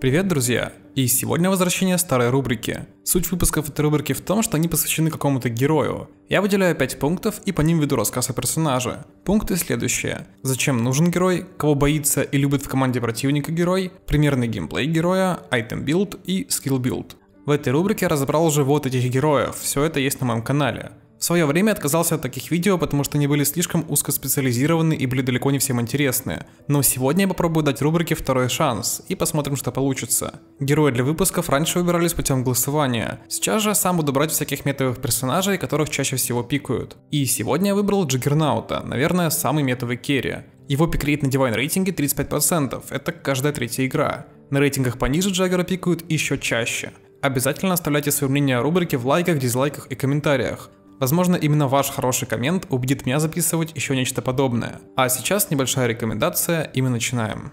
Привет, друзья! И сегодня возвращение старой рубрики. Суть выпусков этой рубрики в том, что они посвящены какому-то герою. Я выделяю 5 пунктов и по ним веду рассказ о персонаже. Пункты следующие. Зачем нужен герой, кого боится и любит в команде противника герой, примерный геймплей героя, айтем билд и скилл билд. В этой рубрике я разобрал уже вот этих героев, все это есть на моем канале. В свое время отказался от таких видео, потому что они были слишком узкоспециализированы и были далеко не всем интересны. Но сегодня я попробую дать рубрике второй шанс и посмотрим, что получится. Герои для выпусков раньше выбирались путем голосования. Сейчас же сам буду брать всяких метовых персонажей, которых чаще всего пикают. И сегодня я выбрал Джиггернаута, наверное, самый метовый керри. Его пикрейт на дивайн рейтинге 35%, это каждая третья игра. На рейтингах пониже Джаггера пикают еще чаще. Обязательно оставляйте свое мнение о рубрике в лайках, дизлайках и комментариях. Возможно, именно ваш хороший коммент убедит меня записывать еще нечто подобное. А сейчас небольшая рекомендация, и мы начинаем.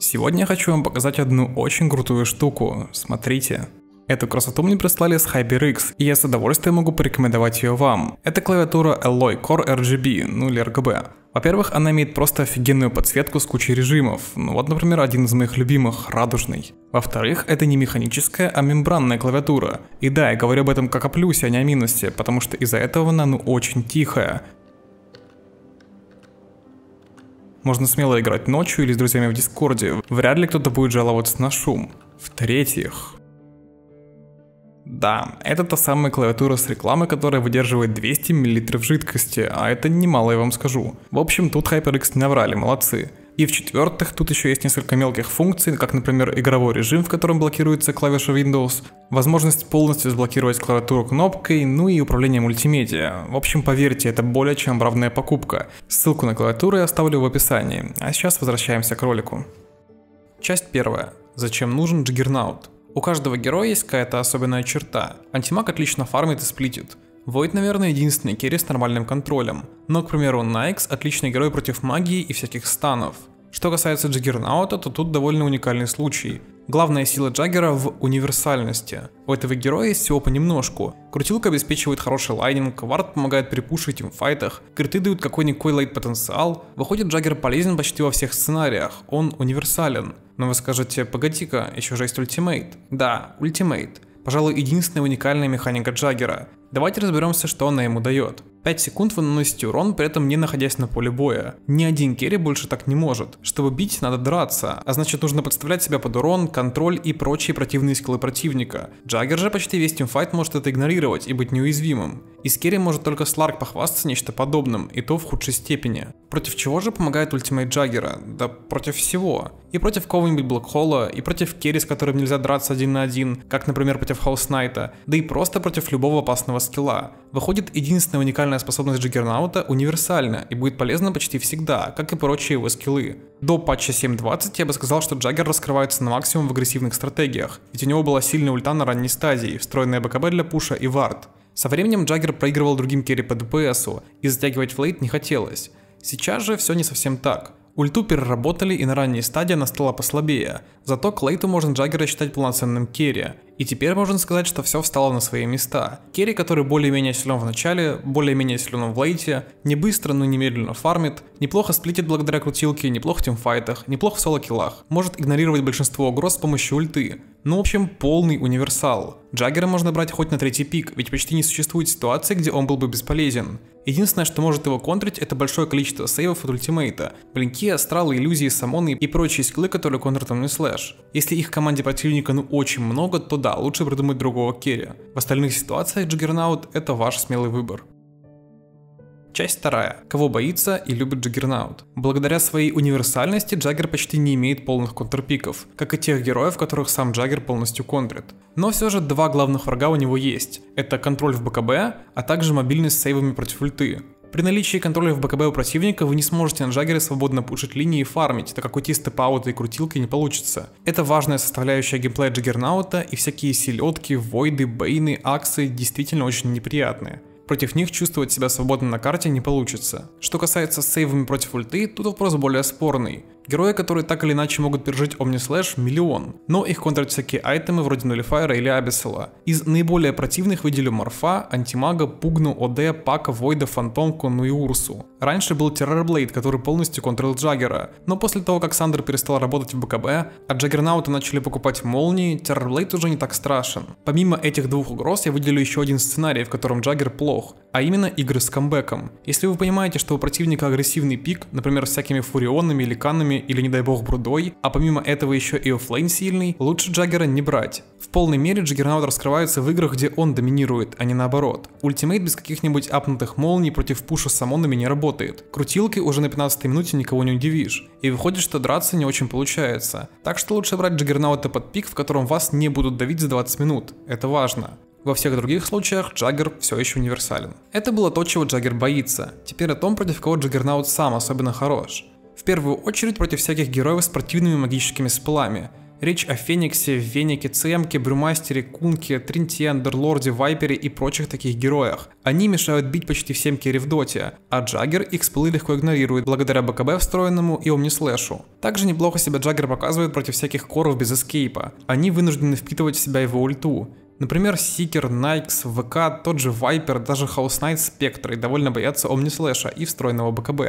Сегодня я хочу вам показать одну очень крутую штуку, смотрите. Эту красоту мне прислали с HyperX, и я с удовольствием могу порекомендовать ее вам. Это клавиатура Alloy Core RGB, ну или RGB. Во-первых, она имеет просто офигенную подсветку с кучей режимов. Ну вот, например, один из моих любимых, радужный. Во-вторых, это не механическая, а мембранная клавиатура. И да, я говорю об этом как о плюсе, а не о минусе, потому что из-за этого она ну очень тихая. Можно смело играть ночью или с друзьями в Дискорде, вряд ли кто-то будет жаловаться на шум. В-третьих, да, это та самая клавиатура с рекламы, которая выдерживает 200 мл жидкости, а это немало, я вам скажу. В общем, тут HyperX не наврали, молодцы. И в-четвертых, тут еще есть несколько мелких функций, как, например, игровой режим, в котором блокируется клавиша Windows, возможность полностью заблокировать клавиатуру кнопкой, ну и управление мультимедиа. В общем, поверьте, это более чем равная покупка. Ссылку на клавиатуру я оставлю в описании. А сейчас возвращаемся к ролику. Часть первая. Зачем нужен Jiggernaut? У каждого героя есть какая-то особенная черта. Антимаг отлично фармит и сплитит. Войд, наверное, единственный керри с нормальным контролем. Но, к примеру, Найкс – отличный герой против магии и всяких станов. Что касается Джиггернаута, то тут довольно уникальный случай. Главная сила Джаггера в универсальности. У этого героя есть всего понемножку. Крутилка обеспечивает хороший лайнинг, вард помогает при пуше в тимфайтах, криты дают какой-никакой лайт потенциал Выходит, Джаггер полезен почти во всех сценариях, он универсален. Но вы скажете, погоди-ка, еще же есть ультимейт. Да, ультимейт. Пожалуй, единственная уникальная механика Джаггера. Давайте разберемся, что она ему дает. 5 секунд вы наносите урон, при этом не находясь на поле боя. Ни один керри больше так не может. Чтобы бить, надо драться, а значит нужно подставлять себя под урон, контроль и прочие противные скиллы противника. Джаггер же почти весь тимфайт может это игнорировать и быть неуязвимым. Из керри может только Сларк похвастаться нечто подобным, и то в худшей степени. Против чего же помогает ультимейт Джаггера? Да против всего. И против кого-нибудь Блэкхола, и против керри, с которым нельзя драться один на один, как, например, против Хаус Найта, да и просто против любого опасного скилла. Выходит, единственная уникальная способность Джиггернаута универсальна и будет полезна почти всегда, как и прочие его скиллы. До патча 7.20 я бы сказал, что Джаггер раскрывается на максимум в агрессивных стратегиях, ведь у него была сильная ульта на ранней стадии, встроенная БКБ для пуша и вард. Со временем Джаггер проигрывал другим керри по ДПСу, и затягивать флейт не хотелось. Сейчас же все не совсем так. Ульту переработали и на ранней стадии она стала послабее, зато Клейту можно Джаггера считать полноценным керри, и теперь можно сказать, что все встало на свои места. Керри, который более-менее силен в начале, более-менее силен в лейте, не быстро, но немедленно фармит, неплохо сплитит благодаря крутилке, неплохо в тимфайтах, неплохо в соло-киллах, может игнорировать большинство угроз с помощью ульты. Ну, в общем, полный универсал. Джаггера можно брать хоть на третий пик, ведь почти не существует ситуации, где он был бы бесполезен. Единственное, что может его контрить, это большое количество сейвов от ультимейта. Блинки, астралы, иллюзии, самоны и прочие скиллы, которые контрят не слэш. Если их команде противника ну очень много, то да, лучше придумать другого керри. В остальных ситуациях Джиггернаут — это ваш смелый выбор. Часть вторая. Кого боится и любит Джаггернаут. Благодаря своей универсальности Джаггер почти не имеет полных контрпиков, как и тех героев, которых сам Джаггер полностью контрит. Но все же два главных врага у него есть. Это контроль в БКБ, а также мобильность с сейвами против ульты. При наличии контроля в БКБ у противника вы не сможете на джаггере свободно пушить линии и фармить, так как уйти с тэпаута типа и крутилки не получится. Это важная составляющая геймплея джаггернаута, и всякие селедки, войды, бейны, аксы действительно очень неприятные. Против них чувствовать себя свободно на карте не получится. Что касается сейвами против ульты, тут вопрос более спорный. Герои, которые так или иначе могут пережить Омнислэш, миллион, но их контрят всякие айтемы вроде Нулифайра или Абисела. Из наиболее противных выделю Морфа, Антимага, Пугну, ОД, Пака, Войда, Фантомку, ну и Урсу. Раньше был Террор Блейд, который полностью контролил Джаггера, но после того, как Сандер перестал работать в БКБ, а Джаггернауты начали покупать молнии, Террор Блейд уже не так страшен. Помимо этих двух угроз я выделю еще один сценарий, в котором Джаггер плох, а именно игры с камбэком. Если вы понимаете, что у противника агрессивный пик, например, с всякими фурионами, ликанами или, не дай бог, брудой, а помимо этого еще и оффлейн сильный, лучше Джаггера не брать. В полной мере Джаггернаут раскрывается в играх, где он доминирует, а не наоборот. Ультимейт без каких-нибудь апнутых молний против пуша с самонами не работает. Крутилки уже на 15 минуте никого не удивишь. И выходит, что драться не очень получается. Так что лучше брать Джаггернаута под пик, в котором вас не будут давить за 20 минут. Это важно. Во всех других случаях Джаггер все еще универсален. Это было то, чего Джаггер боится. Теперь о том, против кого Джаггернаут сам особенно хорош. В первую очередь против всяких героев с противными магическими сплами. Речь о Фениксе, Венике, Цемке, Брюмастере, Кунке, Тринте, Андерлорде, Вайпере и прочих таких героях. Они мешают бить почти всем керри в доте, а Джаггер их сплы легко игнорирует благодаря БКБ встроенному и Омнислэшу. Также неплохо себя Джаггер показывает против всяких коров без эскейпа. Они вынуждены впитывать в себя его ульту. Например, Seeker, Nikes, VK, тот же Viper, даже House Knight, Spectre и довольно боятся Омнислэша и встроенного БКБ.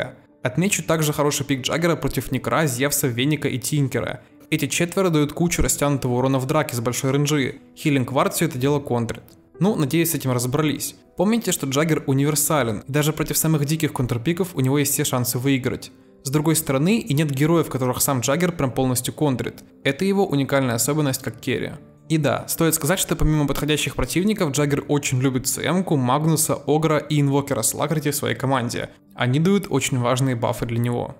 Отмечу также хороший пик Джаггера против Некра, Зевса, Веника и Тинкера. Эти четверо дают кучу растянутого урона в драке с большой ренджи. Хилинг Вард все это дело контрит. Ну, надеюсь, с этим разобрались. Помните, что Джаггер универсален, и даже против самых диких контрпиков у него есть все шансы выиграть. С другой стороны, и нет героев, которых сам Джаггер прям полностью контрит. Это его уникальная особенность как керри. И да, стоит сказать, что помимо подходящих противников, Джаггер очень любит цм Магнуса, Огра и Инвокера лакрити в своей команде. Они дают очень важные бафы для него.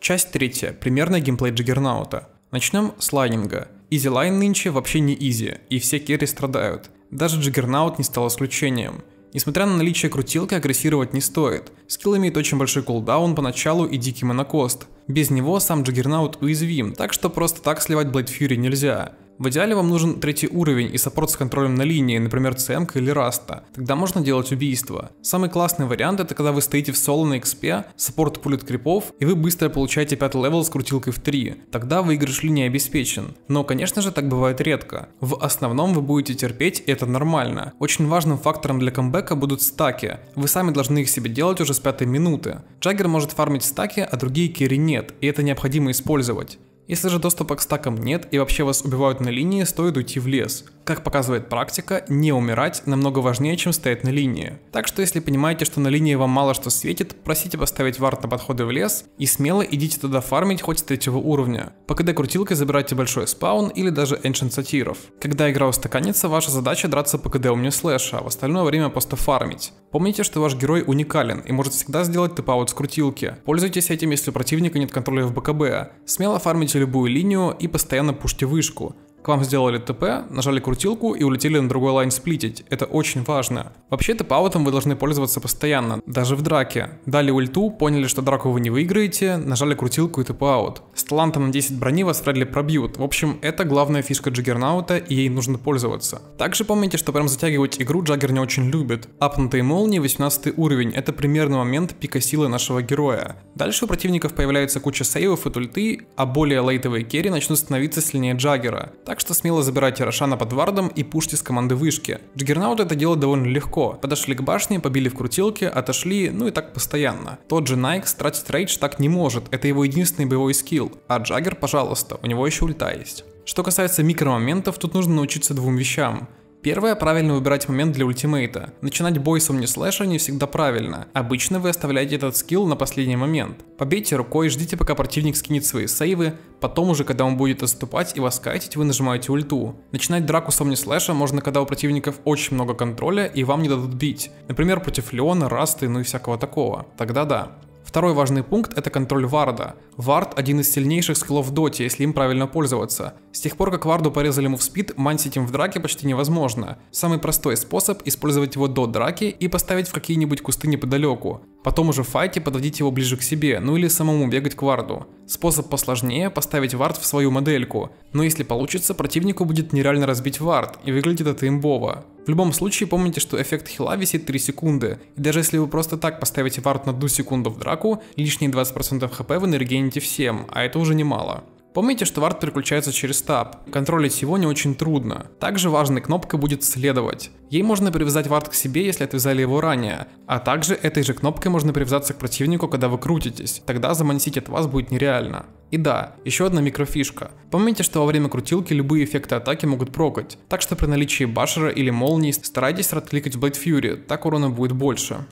Часть третья. Примерный геймплей Джаггернаута. Начнем с лайнинга. Изи-лайн нынче вообще не изи, и все керри страдают. Даже Джаггернаут не стал исключением. Несмотря на наличие крутилки, агрессировать не стоит. Скилл имеет очень большой кулдаун поначалу и дикий монокост. Без него сам Джаггернаут уязвим, так что просто так сливать Блэйд Фьюри нельзя. В идеале вам нужен третий уровень и саппорт с контролем на линии, например, CM или Раста. Тогда можно делать убийство. Самый классный вариант это когда вы стоите в соло на XP, саппорт пулит крипов, и вы быстро получаете пятый левел с крутилкой в 3. Тогда выигрыш линии обеспечен. Но, конечно же, так бывает редко. В основном вы будете терпеть, и это нормально. Очень важным фактором для камбэка будут стаки. Вы сами должны их себе делать уже с пятой минуты. Джаггер может фармить стаки, а другие керри нет, и это необходимо использовать. Если же доступа к стакам нет и вообще вас убивают на линии, стоит уйти в лес. Как показывает практика, не умирать намного важнее, чем стоять на линии. Так что если понимаете, что на линии вам мало что светит, просите поставить вард на подходы в лес и смело идите туда фармить хоть с третьего уровня. По КД крутилкой забирайте большой спаун или даже Ancient Сатиров. Когда игра устаканится, ваша задача драться по КД умню слэша, а в остальное время просто фармить. Помните, что ваш герой уникален и может всегда сделать тып-аут с крутилки. Пользуйтесь этим, если у противника нет контроля в БКБ. Смело фармите любую линию и постоянно пушьте вышку – к вам сделали ТП, нажали крутилку и улетели на другой лайн сплитить. Это очень важно. Вообще, тэп-аутом вы должны пользоваться постоянно, даже в драке. Дали ульту, поняли, что драку вы не выиграете, нажали крутилку и тэп-аут. С талантом на 10 брони вас вряд пробьют. В общем, это главная фишка Джаггернаута, и ей нужно пользоваться. Также помните, что прям затягивать игру Джаггер не очень любит. Апнутые молнии 18 уровень, это примерный момент пика силы нашего героя. Дальше у противников появляется куча сейвов и тульты, а более лейтовые керри начнут становиться сильнее Джаггера. Так так что смело забирайте Рошана под вардом и пушьте с команды вышки. Джиггернаут это делает довольно легко. Подошли к башне, побили в крутилке, отошли, ну и так постоянно. Тот же Найк тратить рейдж так не может, это его единственный боевой скилл. А Джаггер, пожалуйста, у него еще ульта есть. Что касается микромоментов, тут нужно научиться двум вещам. Первое – правильно выбирать момент для ультимейта. Начинать бой с омнислэша не всегда правильно. Обычно вы оставляете этот скилл на последний момент. Побейте рукой, ждите пока противник скинет свои сейвы, потом уже когда он будет отступать и вас кайтить, вы нажимаете ульту. Начинать драку с омнислэша можно когда у противников очень много контроля и вам не дадут бить. Например, против Леона, Расты, ну и всякого такого. Тогда да. Второй важный пункт – это контроль варда. Вард – один из сильнейших скиллов в доте, если им правильно пользоваться. С тех пор, как варду порезали ему в спид, мансить им в драке почти невозможно. Самый простой способ – использовать его до драки и поставить в какие-нибудь кусты неподалеку. Потом уже в файте подводить его ближе к себе, ну или самому бегать к варду. Способ посложнее – поставить вард в свою модельку, но если получится, противнику будет нереально разбить вард, и выглядит это имбово. В любом случае, помните, что эффект хила висит 3 секунды, и даже если вы просто так поставите вард на 2 секунду в драку, лишние 20% хп вы энергените всем, а это уже немало. Помните, что вард переключается через таб. Контролить его не очень трудно. Также важной кнопкой будет «Следовать». Ей можно привязать вард к себе, если отвязали его ранее. А также этой же кнопкой можно привязаться к противнику, когда вы крутитесь. Тогда замансить от вас будет нереально. И да, еще одна микрофишка. Помните, что во время крутилки любые эффекты атаки могут прокать, так что при наличии башера или молнии старайтесь в Blade Fury, так урона будет больше.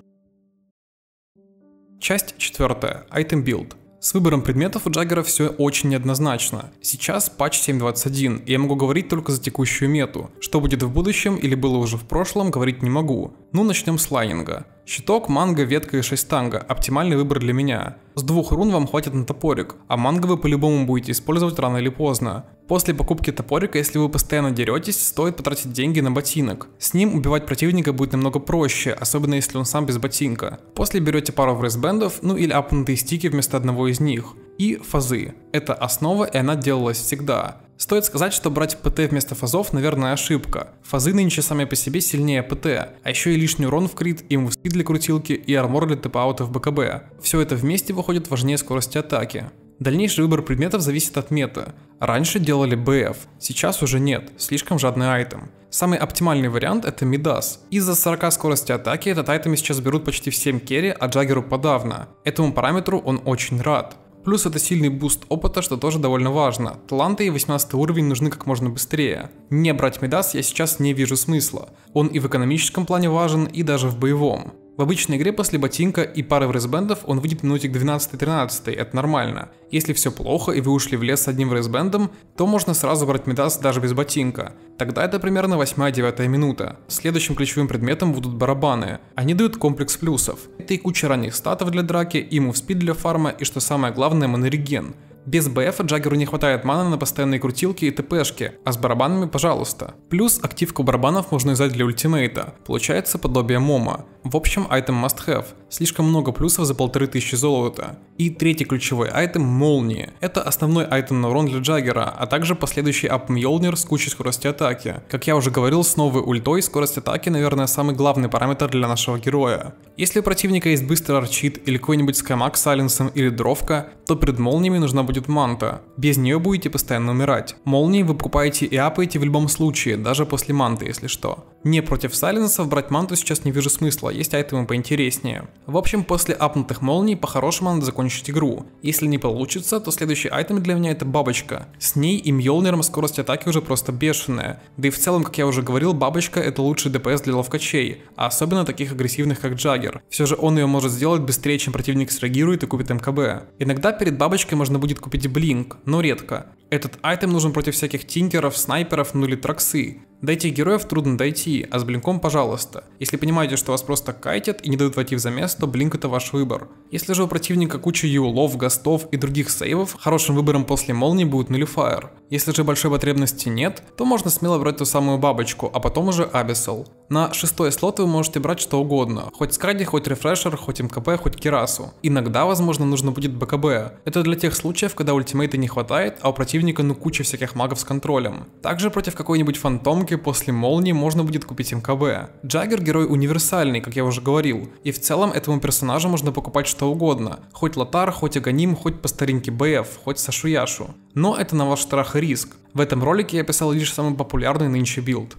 Часть 4. Item Build. С выбором предметов у Джаггера все очень неоднозначно. Сейчас патч 7.21, и я могу говорить только за текущую мету. Что будет в будущем или было уже в прошлом, говорить не могу. Ну начнем с лайнинга. Щиток, манга, ветка и 6 танго – оптимальный выбор для меня. С двух рун вам хватит на топорик, а манго вы по-любому будете использовать рано или поздно. После покупки топорика, если вы постоянно деретесь, стоит потратить деньги на ботинок. С ним убивать противника будет намного проще, особенно если он сам без ботинка. После берете пару врезбендов, ну или апнутые стики вместо одного из них. И фазы. Это основа и она делалась всегда. Стоит сказать, что брать ПТ вместо фазов, наверное, ошибка. Фазы нынче сами по себе сильнее ПТ, а еще и лишний урон в крит, и мувски для крутилки, и армор для тэпаута в БКБ. Все это вместе выходит важнее скорости атаки. Дальнейший выбор предметов зависит от меты. Раньше делали БФ, сейчас уже нет, слишком жадный айтем. Самый оптимальный вариант это Мидас. Из-за 40 скорости атаки этот айтем сейчас берут почти всем керри, а Джаггеру подавно. Этому параметру он очень рад. Плюс это сильный буст опыта, что тоже довольно важно. Таланты и 18 уровень нужны как можно быстрее. Не брать Медас я сейчас не вижу смысла. Он и в экономическом плане важен, и даже в боевом. В обычной игре после ботинка и пары врезбендов он выйдет минутик 12-13, это нормально. Если все плохо и вы ушли в лес с одним врезбендом, то можно сразу брать медас даже без ботинка. Тогда это примерно 8-9 минута. Следующим ключевым предметом будут барабаны. Они дают комплекс плюсов. Это и куча ранних статов для драки, и мувспид для фарма, и что самое главное, монореген. Без БФ Джаггеру не хватает маны на постоянные крутилки и ТПшки, а с барабанами пожалуйста. Плюс активку барабанов можно издать для ультимейта, получается подобие мома. В общем, айтем must have. Слишком много плюсов за полторы тысячи золота. И третий ключевой айтем – молнии. Это основной айтем на урон для Джаггера, а также последующий ап Мьолнир с кучей скорости атаки. Как я уже говорил, с новой ультой скорость атаки, наверное, самый главный параметр для нашего героя. Если у противника есть быстрый арчит или какой-нибудь скамак с Аленсом или дровка, то перед молниями нужна будет манта. Без нее будете постоянно умирать. Молнии вы покупаете и апаете в любом случае, даже после манты, если что. Не против сайленсов брать манту сейчас не вижу смысла, есть айтемы поинтереснее. В общем, после апнутых молний по-хорошему надо закончить игру. Если не получится, то следующий айтем для меня это бабочка. С ней и Мьёлниром скорость атаки уже просто бешеная. Да и в целом, как я уже говорил, бабочка это лучший ДПС для ловкачей, а особенно таких агрессивных как Джаггер. Все же он ее может сделать быстрее, чем противник среагирует и купит МКБ. Иногда перед бабочкой можно будет купить Блинк, но редко. Этот айтем нужен против всяких тинкеров, снайперов, ну или троксы. До этих героев трудно дойти, а с блинком пожалуйста. Если понимаете, что вас просто просто кайтят и не дают войти в замес, то блинк это ваш выбор. Если же у противника куча юлов, гастов и других сейвов, хорошим выбором после молнии будет нулифайер. Если же большой потребности нет, то можно смело брать ту самую бабочку, а потом уже абисел. На шестой слот вы можете брать что угодно, хоть скради, хоть рефрешер, хоть МКП, хоть кирасу. Иногда, возможно, нужно будет БКБ. Это для тех случаев, когда ультимейта не хватает, а у противника ну куча всяких магов с контролем. Также против какой-нибудь фантомки после молнии можно будет купить МКБ. Джаггер герой универсальный, как как я уже говорил. И в целом этому персонажу можно покупать что угодно. Хоть Лотар, хоть Аганим, хоть по старинке БФ, хоть Сашуяшу. Но это на ваш страх и риск. В этом ролике я писал лишь самый популярный нынче билд.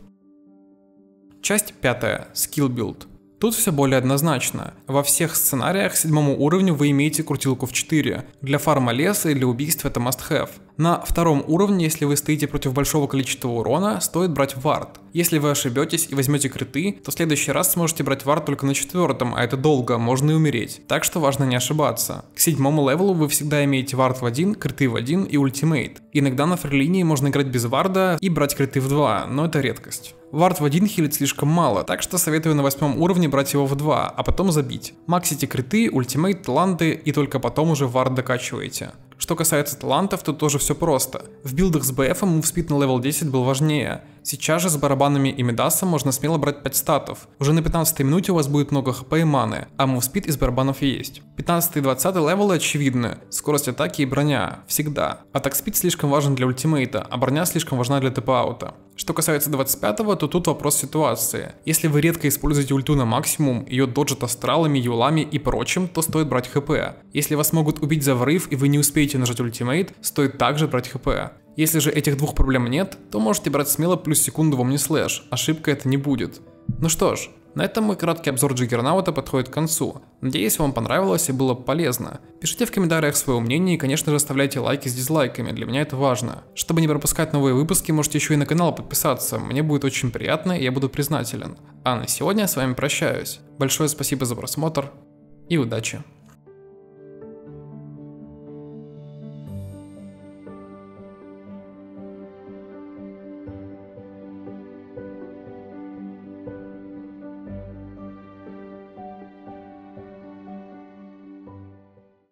Часть пятая. Скилл билд. Тут все более однозначно. Во всех сценариях седьмому уровню вы имеете крутилку в 4. Для фарма леса или убийств это must have. На втором уровне, если вы стоите против большого количества урона, стоит брать вард. Если вы ошибетесь и возьмете криты, то в следующий раз сможете брать вард только на четвертом, а это долго, можно и умереть. Так что важно не ошибаться. К седьмому левелу вы всегда имеете вард в один, криты в один и ультимейт. Иногда на фрилинии можно играть без варда и брать криты в два, но это редкость. Вард в один хилит слишком мало, так что советую на восьмом уровне брать его в два, а потом забить. Максите криты, ультимейт, таланты и только потом уже вард докачиваете. Что касается талантов, то тоже все просто. В билдах с БФ мувспид на левел 10 был важнее, Сейчас же с барабанами и Медасом можно смело брать 5 статов. Уже на 15 минуте у вас будет много хп и маны, а мувспид из барабанов есть. 15 и 20 левелы очевидны. Скорость атаки и броня. Всегда. Атак спид слишком важен для ультимейта, а броня слишком важна для тп-аута. Что касается 25-го, то тут вопрос ситуации. Если вы редко используете ульту на максимум, ее доджат астралами, юлами и прочим, то стоит брать хп. Если вас могут убить за врыв и вы не успеете нажать ультимейт, стоит также брать хп. Если же этих двух проблем нет, то можете брать смело плюс секунду в OmniSlash, ошибка это не будет. Ну что ж, на этом мой краткий обзор Джиггернаута подходит к концу. Надеюсь, вам понравилось и было полезно. Пишите в комментариях свое мнение и, конечно же, оставляйте лайки с дизлайками, для меня это важно. Чтобы не пропускать новые выпуски, можете еще и на канал подписаться, мне будет очень приятно и я буду признателен. А на сегодня я с вами прощаюсь. Большое спасибо за просмотр и удачи!